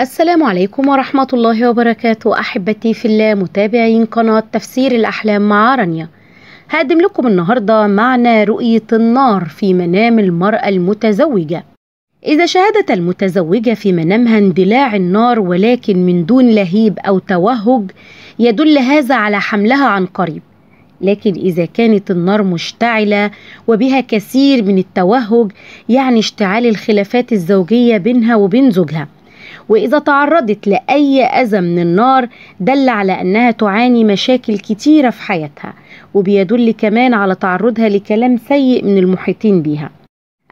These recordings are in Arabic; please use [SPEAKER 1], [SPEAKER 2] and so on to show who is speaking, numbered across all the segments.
[SPEAKER 1] السلام عليكم ورحمة الله وبركاته أحبتي في الله متابعين قناة تفسير الأحلام مع رانيا هقدم لكم النهاردة معنى رؤية النار في منام المرأة المتزوجة إذا شهدت المتزوجة في منامها اندلاع النار ولكن من دون لهيب أو توهج يدل هذا على حملها عن قريب لكن إذا كانت النار مشتعلة وبها كثير من التوهج يعني اشتعال الخلافات الزوجية بينها وبين زوجها وإذا تعرضت لأي أذى من النار دل على أنها تعاني مشاكل كتيرة في حياتها وبيدل كمان على تعرضها لكلام سيء من المحيطين بيها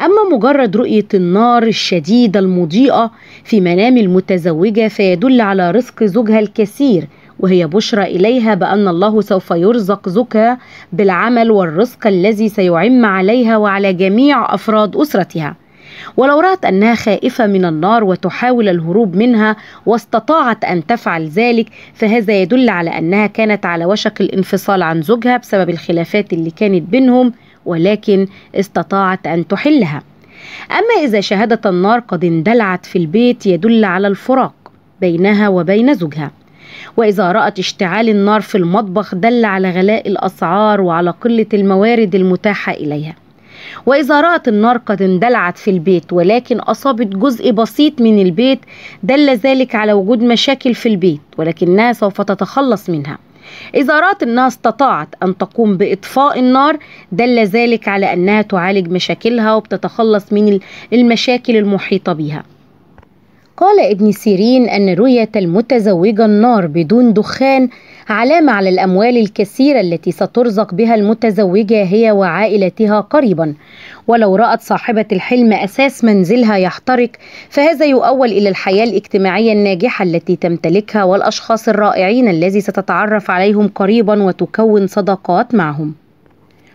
[SPEAKER 1] أما مجرد رؤية النار الشديدة المضيئة في منام المتزوجة فيدل على رزق زوجها الكثير وهي بشرى إليها بأن الله سوف يرزق زوجها بالعمل والرزق الذي سيعم عليها وعلى جميع أفراد أسرتها ولو رأت أنها خائفة من النار وتحاول الهروب منها واستطاعت أن تفعل ذلك فهذا يدل على أنها كانت على وشك الانفصال عن زوجها بسبب الخلافات اللي كانت بينهم ولكن استطاعت أن تحلها أما إذا شهدت النار قد اندلعت في البيت يدل على الفراق بينها وبين زوجها وإذا رأت اشتعال النار في المطبخ دل على غلاء الأسعار وعلى قلة الموارد المتاحة إليها وإذا رأت النار قد اندلعت في البيت ولكن أصابت جزء بسيط من البيت دل ذلك على وجود مشاكل في البيت ولكنها سوف تتخلص منها إذا رأت أنها استطاعت أن تقوم بإطفاء النار دل ذلك على أنها تعالج مشاكلها وبتتخلص من المشاكل المحيطة بها قال ابن سيرين أن رؤية المتزوجة النار بدون دخان علامة على الأموال الكثيرة التي سترزق بها المتزوجة هي وعائلتها قريبا ولو رأت صاحبة الحلم أساس منزلها يحترق فهذا يؤول إلى الحياة الاجتماعية الناجحة التي تمتلكها والأشخاص الرائعين الذي ستتعرف عليهم قريبا وتكون صداقات معهم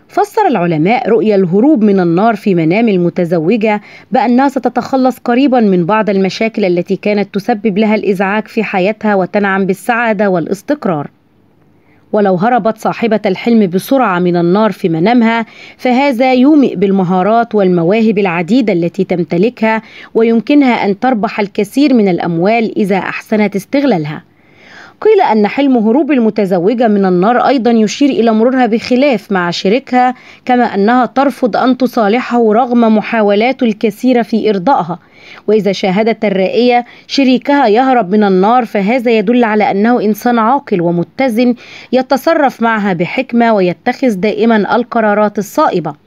[SPEAKER 1] فسر العلماء رؤية الهروب من النار في منام المتزوجة بأنها ستتخلص قريبا من بعض المشاكل التي كانت تسبب لها الإزعاج في حياتها وتنعم بالسعادة والاستقرار ولو هربت صاحبة الحلم بسرعة من النار في منامها فهذا يومئ بالمهارات والمواهب العديدة التي تمتلكها ويمكنها أن تربح الكثير من الأموال إذا أحسنت استغلالها قيل أن حلم هروب المتزوجة من النار أيضا يشير إلى مرورها بخلاف مع شريكها كما أنها ترفض أن تصالحه رغم محاولاته الكثيرة في إرضائها وإذا شاهدت الرائية شريكها يهرب من النار فهذا يدل على أنه إنسان عاقل ومتزن يتصرف معها بحكمة ويتخذ دائما القرارات الصائبة